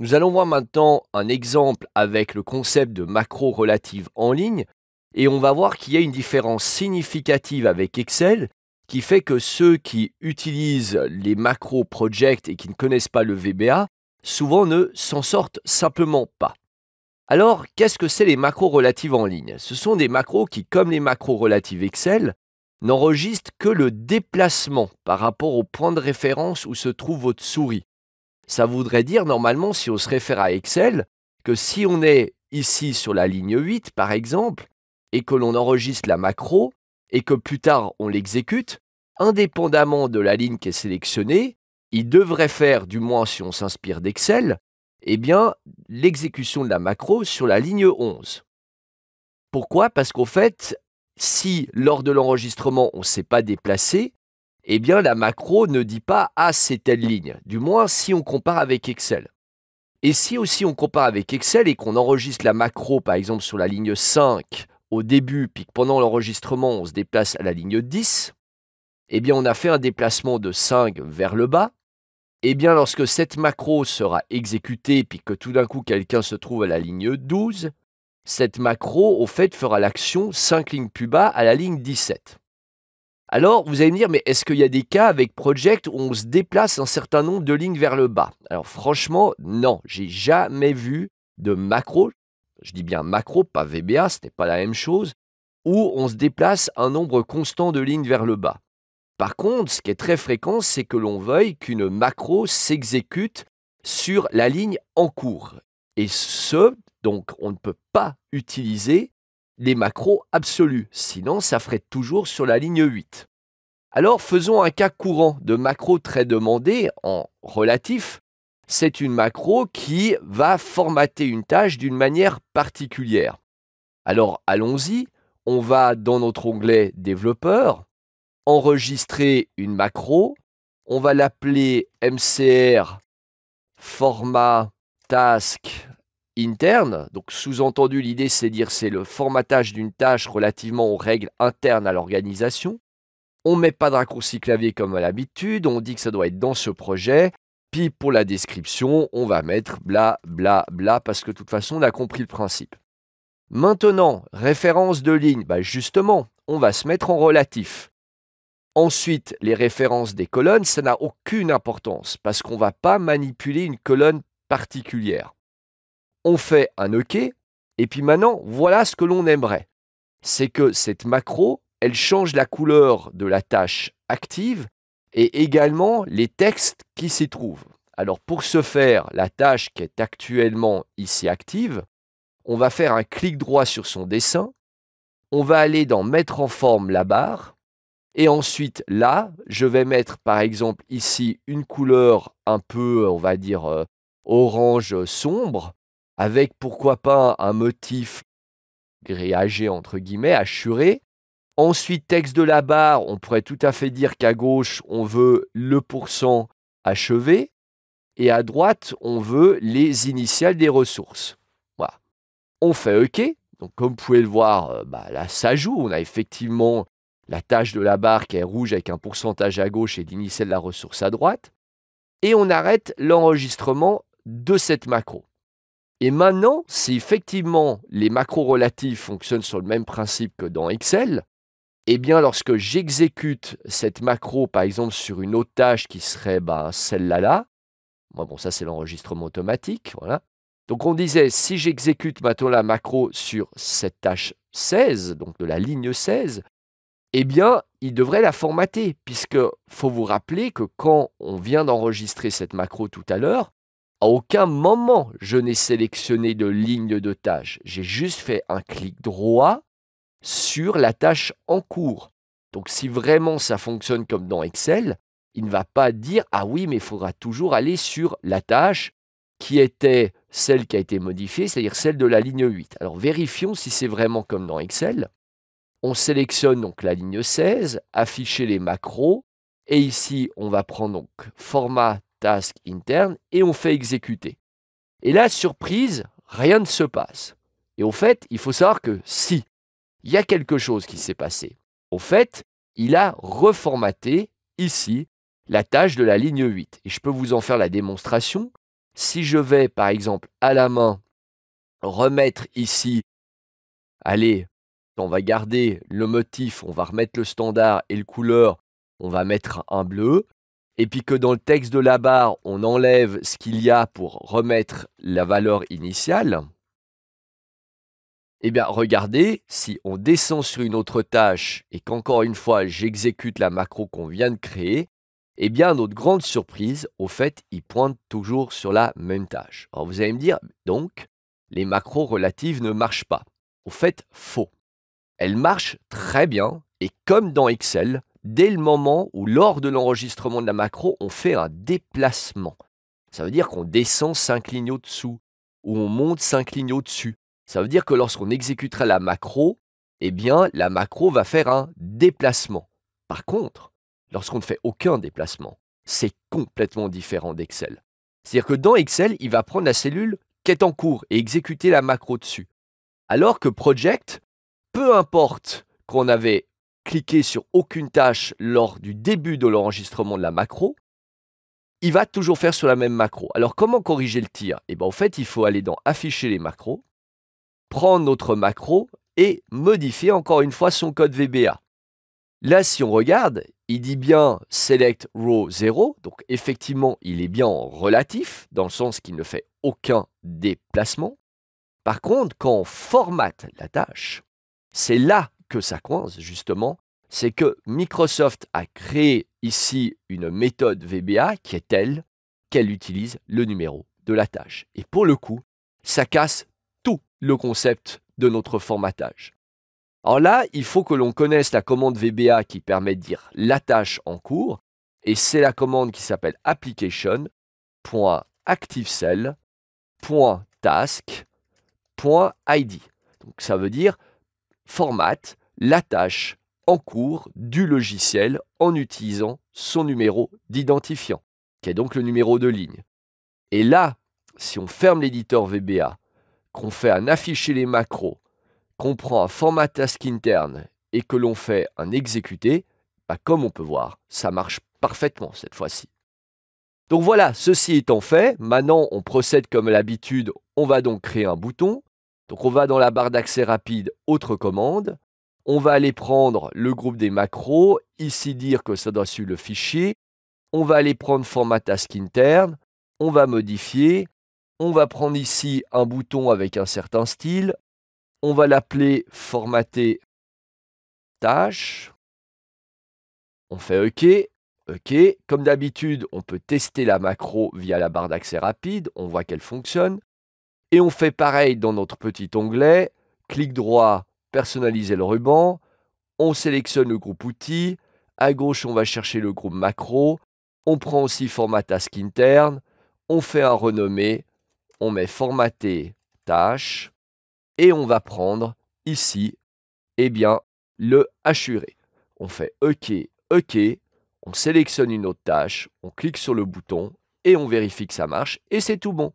Nous allons voir maintenant un exemple avec le concept de macro relative en ligne et on va voir qu'il y a une différence significative avec Excel qui fait que ceux qui utilisent les macros project et qui ne connaissent pas le VBA souvent ne s'en sortent simplement pas. Alors, qu'est-ce que c'est les macros relatives en ligne Ce sont des macros qui, comme les macros relatives Excel, n'enregistrent que le déplacement par rapport au point de référence où se trouve votre souris ça voudrait dire normalement, si on se réfère à Excel, que si on est ici sur la ligne 8, par exemple, et que l'on enregistre la macro, et que plus tard on l'exécute, indépendamment de la ligne qui est sélectionnée, il devrait faire, du moins si on s'inspire d'Excel, eh bien, l'exécution de la macro sur la ligne 11. Pourquoi Parce qu'au fait, si lors de l'enregistrement on ne s'est pas déplacé, eh bien la macro ne dit pas ah c'est telle ligne, du moins si on compare avec Excel. Et si aussi on compare avec Excel et qu'on enregistre la macro par exemple sur la ligne 5 au début, puis que pendant l'enregistrement on se déplace à la ligne 10, eh bien on a fait un déplacement de 5 vers le bas. Eh bien lorsque cette macro sera exécutée, puis que tout d'un coup quelqu'un se trouve à la ligne 12, cette macro au fait fera l'action 5 lignes plus bas à la ligne 17. Alors, vous allez me dire, mais est-ce qu'il y a des cas avec Project où on se déplace un certain nombre de lignes vers le bas Alors, franchement, non, j'ai jamais vu de macro, je dis bien macro, pas VBA, ce n'est pas la même chose, où on se déplace un nombre constant de lignes vers le bas. Par contre, ce qui est très fréquent, c'est que l'on veuille qu'une macro s'exécute sur la ligne en cours. Et ce, donc, on ne peut pas utiliser les macros absolus, sinon ça ferait toujours sur la ligne 8. Alors faisons un cas courant de macro très demandé en relatif. C'est une macro qui va formater une tâche d'une manière particulière. Alors allons-y, on va dans notre onglet développeur, enregistrer une macro, on va l'appeler MCR format task interne. Donc sous-entendu, l'idée c'est dire c'est le formatage d'une tâche relativement aux règles internes à l'organisation. On ne met pas de raccourci clavier comme à l'habitude, on dit que ça doit être dans ce projet. Puis pour la description, on va mettre bla bla bla parce que de toute façon on a compris le principe. Maintenant, référence de ligne, bah, justement, on va se mettre en relatif. Ensuite, les références des colonnes, ça n'a aucune importance parce qu'on ne va pas manipuler une colonne particulière on fait un OK, et puis maintenant, voilà ce que l'on aimerait. C'est que cette macro, elle change la couleur de la tâche active et également les textes qui s'y trouvent. Alors pour ce faire, la tâche qui est actuellement ici active, on va faire un clic droit sur son dessin, on va aller dans Mettre en forme la barre, et ensuite là, je vais mettre par exemple ici une couleur un peu, on va dire, euh, orange sombre, avec pourquoi pas un motif gréagé entre guillemets, assuré. Ensuite, texte de la barre, on pourrait tout à fait dire qu'à gauche, on veut le pourcent achevé et à droite, on veut les initiales des ressources. Voilà. On fait OK. Donc, comme vous pouvez le voir, euh, bah, là, ça joue. On a effectivement la tâche de la barre qui est rouge avec un pourcentage à gauche et l'initiale de la ressource à droite. Et on arrête l'enregistrement de cette macro. Et maintenant, si effectivement les macros relatifs fonctionnent sur le même principe que dans Excel, eh bien lorsque j'exécute cette macro, par exemple, sur une autre tâche qui serait bah, celle-là, là, moi, bon, ça c'est l'enregistrement automatique, voilà. Donc on disait, si j'exécute maintenant la macro sur cette tâche 16, donc de la ligne 16, eh bien, il devrait la formater, puisque faut vous rappeler que quand on vient d'enregistrer cette macro tout à l'heure, à aucun moment je n'ai sélectionné de ligne de tâche. J'ai juste fait un clic droit sur la tâche en cours. Donc si vraiment ça fonctionne comme dans Excel, il ne va pas dire ah oui mais il faudra toujours aller sur la tâche qui était celle qui a été modifiée, c'est-à-dire celle de la ligne 8. Alors vérifions si c'est vraiment comme dans Excel. On sélectionne donc la ligne 16, afficher les macros, et ici on va prendre donc format task interne et on fait exécuter. Et là, surprise, rien ne se passe. Et au fait, il faut savoir que si, il y a quelque chose qui s'est passé. Au fait, il a reformaté ici la tâche de la ligne 8. Et je peux vous en faire la démonstration. Si je vais, par exemple, à la main, remettre ici, allez, on va garder le motif, on va remettre le standard et le couleur, on va mettre un bleu et puis que dans le texte de la barre, on enlève ce qu'il y a pour remettre la valeur initiale, eh bien, regardez, si on descend sur une autre tâche et qu'encore une fois, j'exécute la macro qu'on vient de créer, eh bien, notre grande surprise, au fait, il pointe toujours sur la même tâche. Alors, vous allez me dire, donc, les macros relatives ne marchent pas. Au fait, faux. Elles marchent très bien et comme dans Excel, dès le moment où, lors de l'enregistrement de la macro, on fait un déplacement. Ça veut dire qu'on descend cinq lignes au-dessous ou on monte cinq lignes au-dessus. Ça veut dire que lorsqu'on exécutera la macro, eh bien, la macro va faire un déplacement. Par contre, lorsqu'on ne fait aucun déplacement, c'est complètement différent d'Excel. C'est-à-dire que dans Excel, il va prendre la cellule qui est en cours et exécuter la macro dessus. Alors que Project, peu importe qu'on avait cliquer sur aucune tâche lors du début de l'enregistrement de la macro, il va toujours faire sur la même macro. Alors comment corriger le tir Eh bien en fait, il faut aller dans afficher les macros, prendre notre macro et modifier encore une fois son code VBA. Là, si on regarde, il dit bien select row 0, donc effectivement, il est bien relatif, dans le sens qu'il ne fait aucun déplacement. Par contre, quand on formate la tâche, c'est là que ça coince, justement, c'est que Microsoft a créé ici une méthode VBA qui est telle qu'elle utilise le numéro de la tâche. Et pour le coup, ça casse tout le concept de notre formatage. Alors là, il faut que l'on connaisse la commande VBA qui permet de dire la tâche en cours, et c'est la commande qui s'appelle application.activecell.task.id. Donc ça veut dire format la tâche en cours du logiciel en utilisant son numéro d'identifiant, qui est donc le numéro de ligne. Et là, si on ferme l'éditeur VBA, qu'on fait un afficher les macros, qu'on prend un format task interne et que l'on fait un exécuter, bah, comme on peut voir, ça marche parfaitement cette fois-ci. Donc voilà, ceci étant fait, maintenant on procède comme l'habitude, on va donc créer un bouton. Donc on va dans la barre d'accès rapide, autre commande, on va aller prendre le groupe des macros, ici dire que ça doit suivre le fichier. On va aller prendre format task interne. On va modifier. On va prendre ici un bouton avec un certain style. On va l'appeler formater tâche. On fait OK. OK. Comme d'habitude, on peut tester la macro via la barre d'accès rapide. On voit qu'elle fonctionne. Et on fait pareil dans notre petit onglet. Clic droit, personnaliser le ruban, on sélectionne le groupe outils, à gauche on va chercher le groupe macro, on prend aussi format task interne, on fait un renommé, on met formater tâche et on va prendre ici eh bien le hachuré. On fait OK, OK, on sélectionne une autre tâche, on clique sur le bouton et on vérifie que ça marche et c'est tout bon.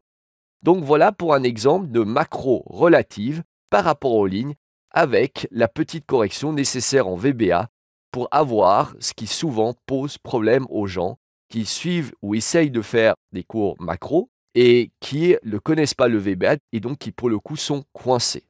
Donc voilà pour un exemple de macro relative par rapport aux lignes avec la petite correction nécessaire en VBA pour avoir ce qui souvent pose problème aux gens qui suivent ou essayent de faire des cours macro et qui ne connaissent pas le VBA et donc qui pour le coup sont coincés.